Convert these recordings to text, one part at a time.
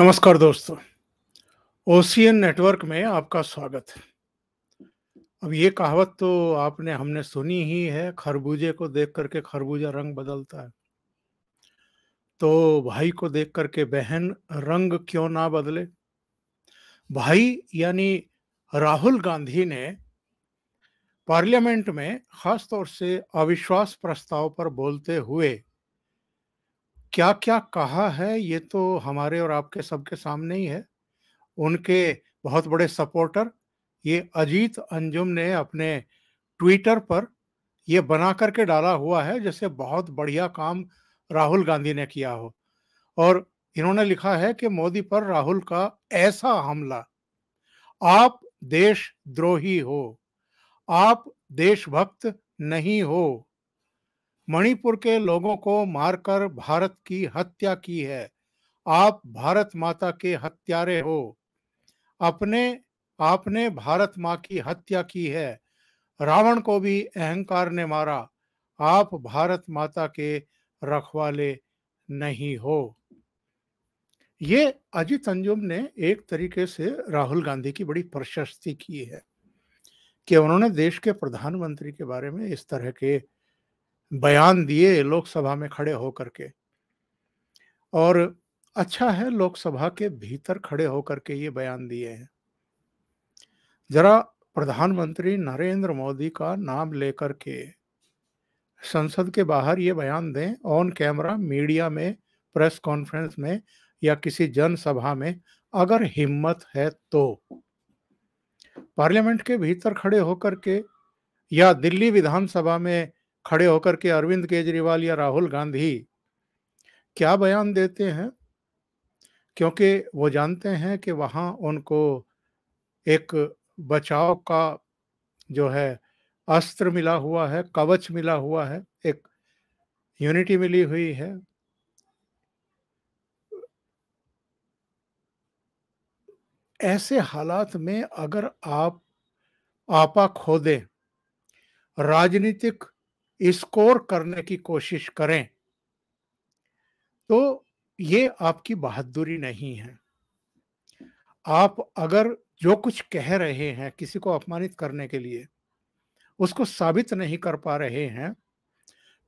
नमस्कार दोस्तों ocean network में आपका स्वागत है अब ये कहावत तो आपने हमने सुनी ही है खरबूजे को देख करके खरबूजा रंग बदलता है तो भाई को देख करके बहन रंग क्यों ना बदले भाई यानी राहुल गांधी ने पार्लियामेंट में खास तौर से अविश्वास प्रस्ताव पर बोलते हुए क्या-क्या कहा है, ये तो हमारे और आपके सबके सामने ही है। उनके बहुत बड़े सपोर्टर ये अजीत अंजुम ने अपने ट्विटर पर ये बना करके डाला हुआ है जैसे बहुत बढ़िया काम राहुल गांधी ने किया हो और इन्होंने लिखा है कि मोदी पर राहुल का ऐसा हमला आप देशद्रोही हो आप देशभक्त नहीं हो मणिपुर के लोगों को मारकर भारत की हत्या की है आप भारत माता के हत्यारे हो अपने आपने भारत माँ की हत्या की है रावण को भी अहंकार ने मारा आप भारत माता के रखवाले नहीं हो ये अजीत अंजुम ने एक तरीके से राहुल गांधी की बड़ी प्रशस्ति की है कि उन्होंने देश के प्रधानमंत्री के बारे में इस तरह के बयान दिए लोकसभा में खड़े होकर के और अच्छा है लोकसभा के भीतर खड़े होकर के ये बयान दिए हैं जरा प्रधानमंत्री नरेंद्र मोदी का नाम लेकर के संसद के बाहर ये बयान दें ऑन कैमरा मीडिया में प्रेस कॉन्फ्रेंस में या किसी जनसभा में अगर हिम्मत है तो पार्लियामेंट के भीतर खड़े होकर के या दिल्ली विधानसभा में खड़े होकर के अरविंद केजरीवाल या राहुल गांधी क्या बयान देते हैं क्योंकि वो जानते हैं कि वहाँ उनको एक बचाव का जो है अस्त्र मिला हुआ है कवच मिला हुआ है एक यूनिटी मिली हुई है ऐसे हालात में अगर आप आपा खो दें राजनीतिक स्कोर करने की कोशिश करें तो ये आपकी बहादुरी नहीं है आप अगर जो कुछ कह रहे हैं किसी को अपमानित करने के लिए उसको साबित नहीं कर पा रहे हैं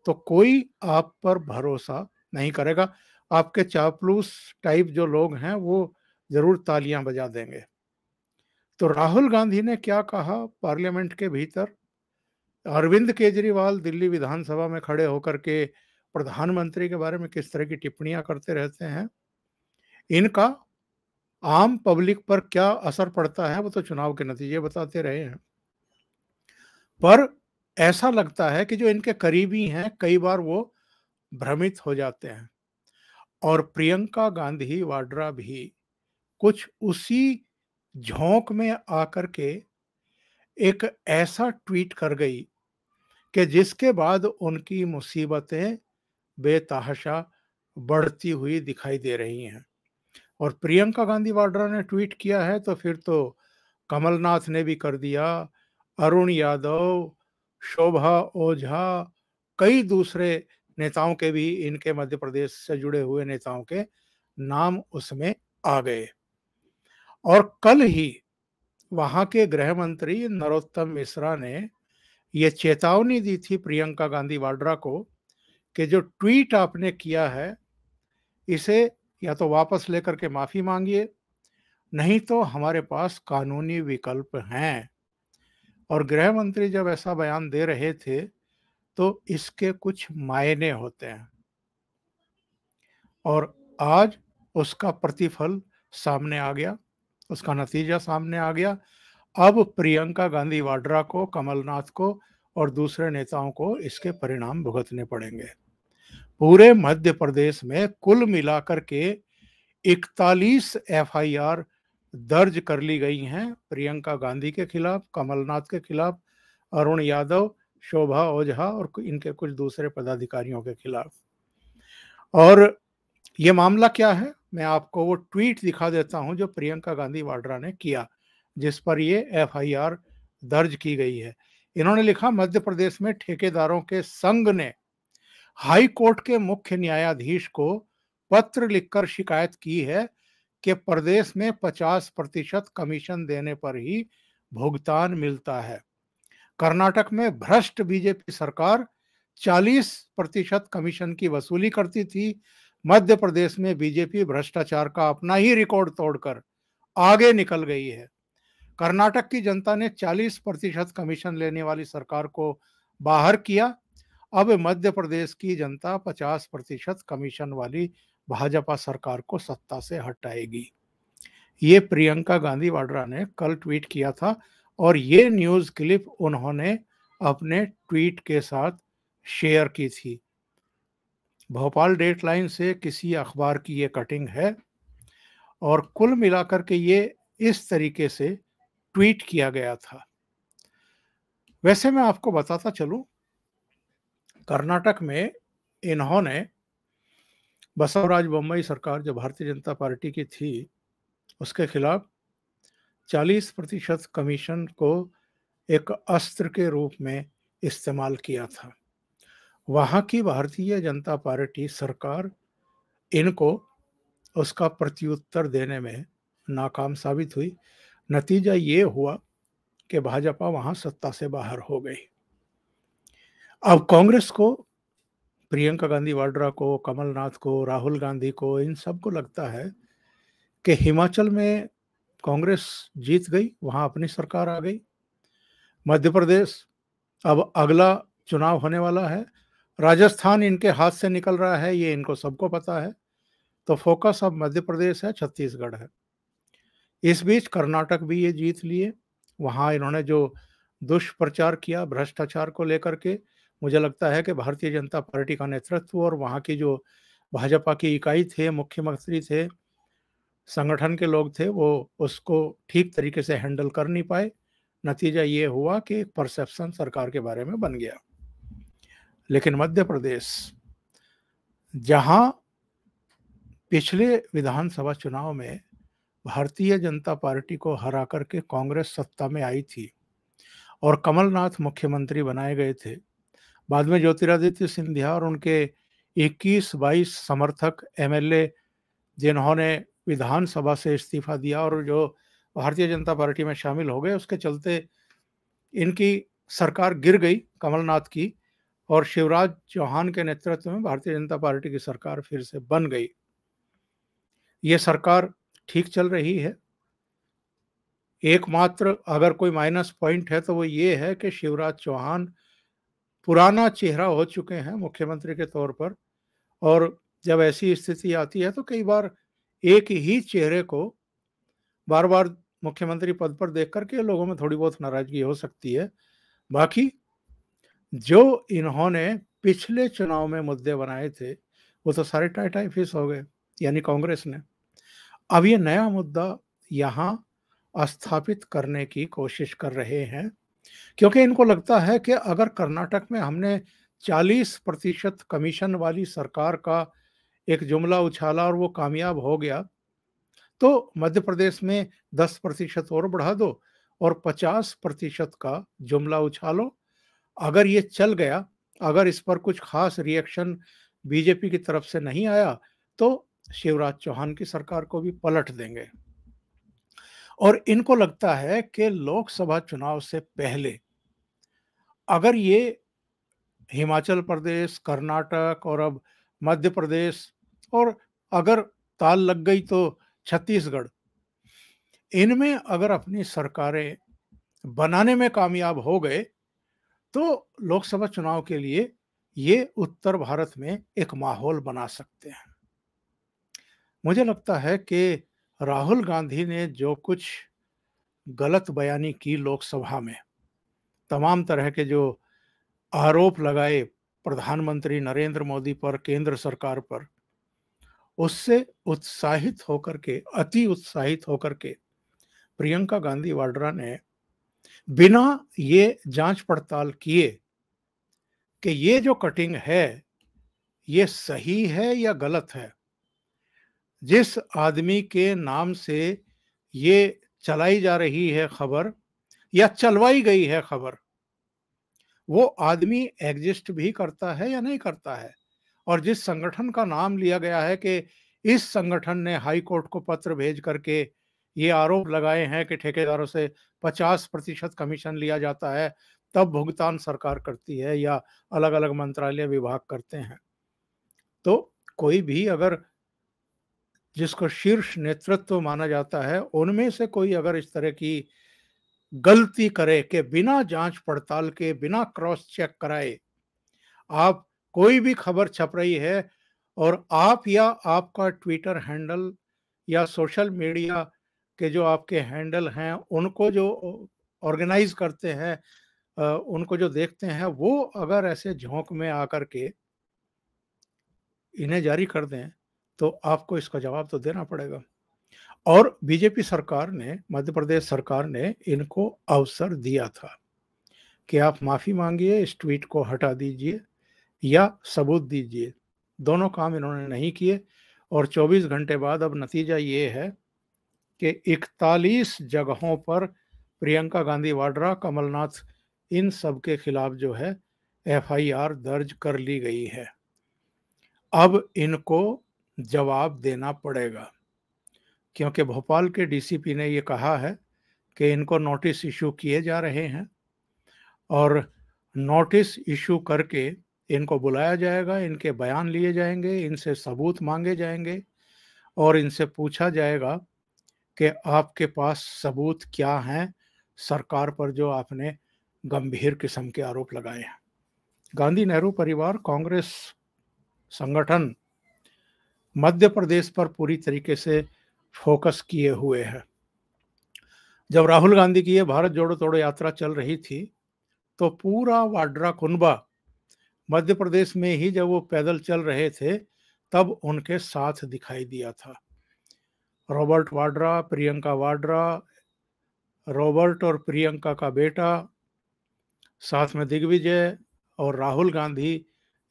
तो कोई आप पर भरोसा नहीं करेगा आपके चापलूस टाइप जो लोग हैं वो जरूर तालियां बजा देंगे तो राहुल गांधी ने क्या कहा पार्लियामेंट के भीतर अरविंद केजरीवाल दिल्ली विधानसभा में खड़े होकर के प्रधानमंत्री के बारे में किस तरह की टिप्पणियां करते रहते हैं इनका आम पब्लिक पर क्या असर पड़ता है वो तो चुनाव के नतीजे बताते रहे हैं पर ऐसा लगता है कि जो इनके करीबी हैं कई बार वो भ्रमित हो जाते हैं और प्रियंका गांधी वाड्रा भी कुछ उसी झोंक में आकर के एक ऐसा ट्वीट कर गई कि जिसके बाद उनकी मुसीबतें बेतहाशा बढ़ती हुई दिखाई दे रही हैं और प्रियंका गांधी वाड्रा ने ट्वीट किया है तो फिर तो कमलनाथ ने भी कर दिया अरुण यादव शोभा ओझा कई दूसरे नेताओं के भी इनके मध्य प्रदेश से जुड़े हुए नेताओं के नाम उसमें आ गए और कल ही वहां के गृह मंत्री नरोत्तम मिश्रा ने ये चेतावनी दी थी प्रियंका गांधी वाड्रा को कि जो ट्वीट आपने किया है इसे या तो वापस लेकर के माफ़ी मांगिए नहीं तो हमारे पास कानूनी विकल्प हैं और गृह मंत्री जब ऐसा बयान दे रहे थे तो इसके कुछ मायने होते हैं और आज उसका प्रतिफल सामने आ गया उसका नतीजा सामने आ गया अब प्रियंका गांधी वाड्रा को कमलनाथ को और दूसरे नेताओं को इसके परिणाम भुगतने पड़ेंगे पूरे मध्य प्रदेश में कुल मिलाकर के 41 एफआईआर दर्ज कर ली गई हैं प्रियंका गांधी के खिलाफ कमलनाथ के खिलाफ अरुण यादव शोभा ओझा और इनके कुछ दूसरे पदाधिकारियों के खिलाफ और ये मामला क्या है मैं आपको वो ट्वीट दिखा देता हूं जो प्रियंका गांधी वाड्रा ने किया जिस पर ये एफआईआर दर्ज की गई है इन्होंने लिखा मध्य प्रदेश में ठेकेदारों के संघ ने हाई कोर्ट के मुख्य न्यायाधीश को पत्र लिखकर शिकायत की है कि प्रदेश में 50 प्रतिशत कमीशन देने पर ही भुगतान मिलता है कर्नाटक में भ्रष्ट बीजेपी सरकार 40 प्रतिशत कमीशन की वसूली करती थी मध्य प्रदेश में बीजेपी भ्रष्टाचार का अपना ही रिकॉर्ड तोड़कर आगे निकल गई है कर्नाटक की जनता ने 40 प्रतिशत कमीशन लेने वाली सरकार को बाहर किया अब मध्य प्रदेश की जनता 50 प्रतिशत कमीशन वाली भाजपा सरकार को सत्ता से हटाएगी ये प्रियंका गांधी वाड्रा ने कल ट्वीट किया था और ये न्यूज क्लिप उन्होंने अपने ट्वीट के साथ शेयर की थी भोपाल डेटलाइन से किसी अखबार की ये कटिंग है और कुल मिलाकर के ये इस तरीके से ट्वीट किया गया था वैसे मैं आपको बताता चलूं कर्नाटक में इन्होंने बसवराज बम्बई सरकार जो भारतीय जनता पार्टी की थी उसके खिलाफ 40 प्रतिशत कमीशन को एक अस्त्र के रूप में इस्तेमाल किया था वहाँ की भारतीय जनता पार्टी सरकार इनको उसका प्रत्युत्तर देने में नाकाम साबित हुई नतीजा ये हुआ कि भाजपा वहां सत्ता से बाहर हो गई अब कांग्रेस को प्रियंका गांधी वाड्रा को कमलनाथ को राहुल गांधी को इन सबको लगता है कि हिमाचल में कांग्रेस जीत गई वहां अपनी सरकार आ गई मध्य प्रदेश अब अगला चुनाव होने वाला है राजस्थान इनके हाथ से निकल रहा है ये इनको सबको पता है तो फोकस अब मध्य प्रदेश है छत्तीसगढ़ है इस बीच कर्नाटक भी ये जीत लिए वहाँ इन्होंने जो दुष्प्रचार किया भ्रष्टाचार को लेकर के मुझे लगता है कि भारतीय जनता पार्टी का नेतृत्व और वहाँ की जो भाजपा की इकाई थे मुख्यमंत्री थे संगठन के लोग थे वो उसको ठीक तरीके से हैंडल कर नहीं पाए नतीजा ये हुआ कि एक परसेप्शन सरकार के बारे में बन गया लेकिन मध्य प्रदेश जहाँ पिछले विधानसभा चुनाव में भारतीय जनता पार्टी को हरा करके कांग्रेस सत्ता में आई थी और कमलनाथ मुख्यमंत्री बनाए गए थे बाद में ज्योतिरादित्य सिंधिया और उनके 21-22 समर्थक एमएलए जिन्होंने विधानसभा से इस्तीफा दिया और जो भारतीय जनता पार्टी में शामिल हो गए उसके चलते इनकी सरकार गिर गई कमलनाथ की और शिवराज चौहान के नेतृत्व में भारतीय जनता पार्टी की सरकार फिर से बन गई ये सरकार ठीक चल रही है एकमात्र अगर कोई माइनस पॉइंट है तो वो ये है कि शिवराज चौहान पुराना चेहरा हो चुके हैं मुख्यमंत्री के तौर पर और जब ऐसी स्थिति आती है तो कई बार एक ही चेहरे को बार बार मुख्यमंत्री पद पर देख करके लोगों में थोड़ी बहुत नाराजगी हो सकती है बाकी जो इन्होंने पिछले चुनाव में मुद्दे बनाए थे वो तो सारे टाई टाई फिस हो गए यानी कांग्रेस ने अब ये नया मुद्दा यहाँ स्थापित करने की कोशिश कर रहे हैं क्योंकि इनको लगता है कि अगर कर्नाटक में हमने 40 प्रतिशत कमीशन वाली सरकार का एक जुमला उछाला और वो कामयाब हो गया तो मध्य प्रदेश में 10 प्रतिशत और बढ़ा दो और 50 प्रतिशत का जुमला उछालो अगर ये चल गया अगर इस पर कुछ खास रिएक्शन बीजेपी की तरफ से नहीं आया तो शिवराज चौहान की सरकार को भी पलट देंगे और इनको लगता है कि लोकसभा चुनाव से पहले अगर ये हिमाचल प्रदेश कर्नाटक और अब मध्य प्रदेश और अगर ताल लग गई तो छत्तीसगढ़ इनमें अगर अपनी सरकारें बनाने में कामयाब हो गए तो लोकसभा चुनाव के लिए ये उत्तर भारत में एक माहौल बना सकते हैं मुझे लगता है कि राहुल गांधी ने जो कुछ गलत बयानी की लोकसभा में तमाम तरह के जो आरोप लगाए प्रधानमंत्री नरेंद्र मोदी पर केंद्र सरकार पर उससे उत्साहित होकर के अति उत्साहित होकर के प्रियंका गांधी वाड्रा ने बिना ये जांच पड़ताल किए कि ये जो कटिंग है ये सही है या गलत है जिस आदमी के नाम से ये चलाई जा रही है खबर या चलवाई गई है खबर वो आदमी एग्जिस्ट भी करता है या नहीं करता है और जिस संगठन का नाम लिया गया है कि इस संगठन ने हाई कोर्ट को पत्र भेज करके ये आरोप लगाए हैं कि ठेकेदारों से 50 प्रतिशत कमीशन लिया जाता है तब भुगतान सरकार करती है या अलग अलग मंत्रालय विभाग करते हैं तो कोई भी अगर जिसको शीर्ष नेतृत्व माना जाता है उनमें से कोई अगर इस तरह की गलती करे कि बिना जांच पड़ताल के बिना क्रॉस चेक कराए आप कोई भी खबर छप रही है और आप या आपका ट्विटर हैंडल या सोशल मीडिया के जो आपके हैंडल हैं उनको जो ऑर्गेनाइज करते हैं उनको जो देखते हैं वो अगर ऐसे झोंक में आकर के इन्हें जारी कर दें तो आपको इसका जवाब तो देना पड़ेगा और बीजेपी सरकार ने मध्य प्रदेश सरकार ने इनको अवसर दिया था कि आप माफ़ी मांगिए इस ट्वीट को हटा दीजिए या सबूत दीजिए दोनों काम इन्होंने नहीं किए और 24 घंटे बाद अब नतीजा ये है कि 41 जगहों पर प्रियंका गांधी वाड्रा कमलनाथ इन सब के खिलाफ जो है एफआईआर दर्ज कर ली गई है अब इनको जवाब देना पड़ेगा क्योंकि भोपाल के डीसीपी ने ये कहा है कि इनको नोटिस इशू किए जा रहे हैं और नोटिस इशू करके इनको बुलाया जाएगा इनके बयान लिए जाएंगे इनसे सबूत मांगे जाएंगे और इनसे पूछा जाएगा कि आपके पास सबूत क्या हैं सरकार पर जो आपने गंभीर किस्म के आरोप लगाए हैं गांधी नेहरू परिवार कांग्रेस संगठन मध्य प्रदेश पर पूरी तरीके से फोकस किए हुए है जब राहुल गांधी की ये भारत जोड़ो तोड़ो यात्रा चल रही थी तो पूरा वाड्रा कुनबा मध्य प्रदेश में ही जब वो पैदल चल रहे थे तब उनके साथ दिखाई दिया था रॉबर्ट वाड्रा प्रियंका वाड्रा रॉबर्ट और प्रियंका का बेटा साथ में दिग्विजय और राहुल गांधी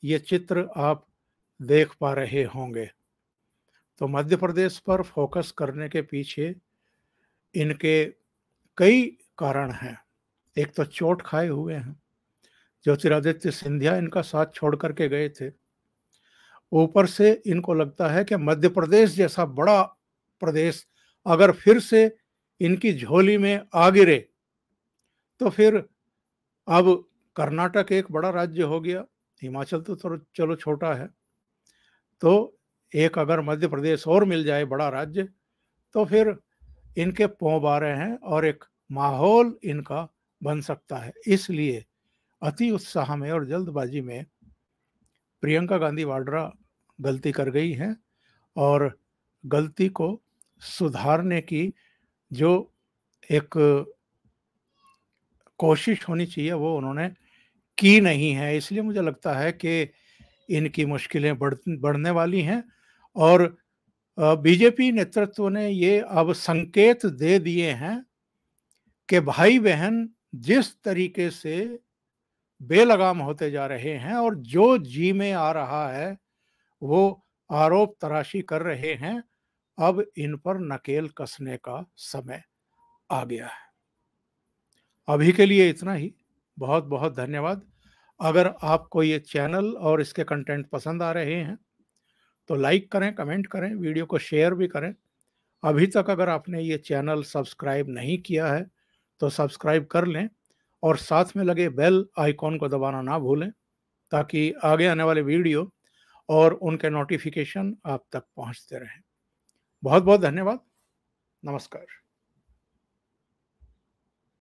ये चित्र आप देख पा रहे होंगे तो मध्य प्रदेश पर फोकस करने के पीछे इनके कई कारण हैं एक तो चोट खाए हुए हैं ज्योतिरादित्य सिंधिया इनका साथ छोड़ करके गए थे ऊपर से इनको लगता है कि मध्य प्रदेश जैसा बड़ा प्रदेश अगर फिर से इनकी झोली में आ गिरे तो फिर अब कर्नाटक एक बड़ा राज्य हो गया हिमाचल तो चलो छोटा है तो एक अगर मध्य प्रदेश और मिल जाए बड़ा राज्य तो फिर इनके पों रहे हैं और एक माहौल इनका बन सकता है इसलिए अति उत्साह में और जल्दबाजी में प्रियंका गांधी वाड्रा गलती कर गई हैं और गलती को सुधारने की जो एक कोशिश होनी चाहिए वो उन्होंने की नहीं है इसलिए मुझे लगता है कि इनकी मुश्किलें बढ़ बढ़ने वाली हैं और बीजेपी नेतृत्व ने ये अब संकेत दे दिए हैं कि भाई बहन जिस तरीके से बेलगाम होते जा रहे हैं और जो जी में आ रहा है वो आरोप तराशी कर रहे हैं अब इन पर नकेल कसने का समय आ गया है अभी के लिए इतना ही बहुत बहुत धन्यवाद अगर आपको ये चैनल और इसके कंटेंट पसंद आ रहे हैं तो लाइक करें कमेंट करें वीडियो को शेयर भी करें अभी तक अगर आपने ये चैनल सब्सक्राइब नहीं किया है तो सब्सक्राइब कर लें और साथ में लगे बेल आइकॉन को दबाना ना भूलें ताकि आगे आने वाले वीडियो और उनके नोटिफिकेशन आप तक पहुंचते रहें बहुत बहुत धन्यवाद नमस्कार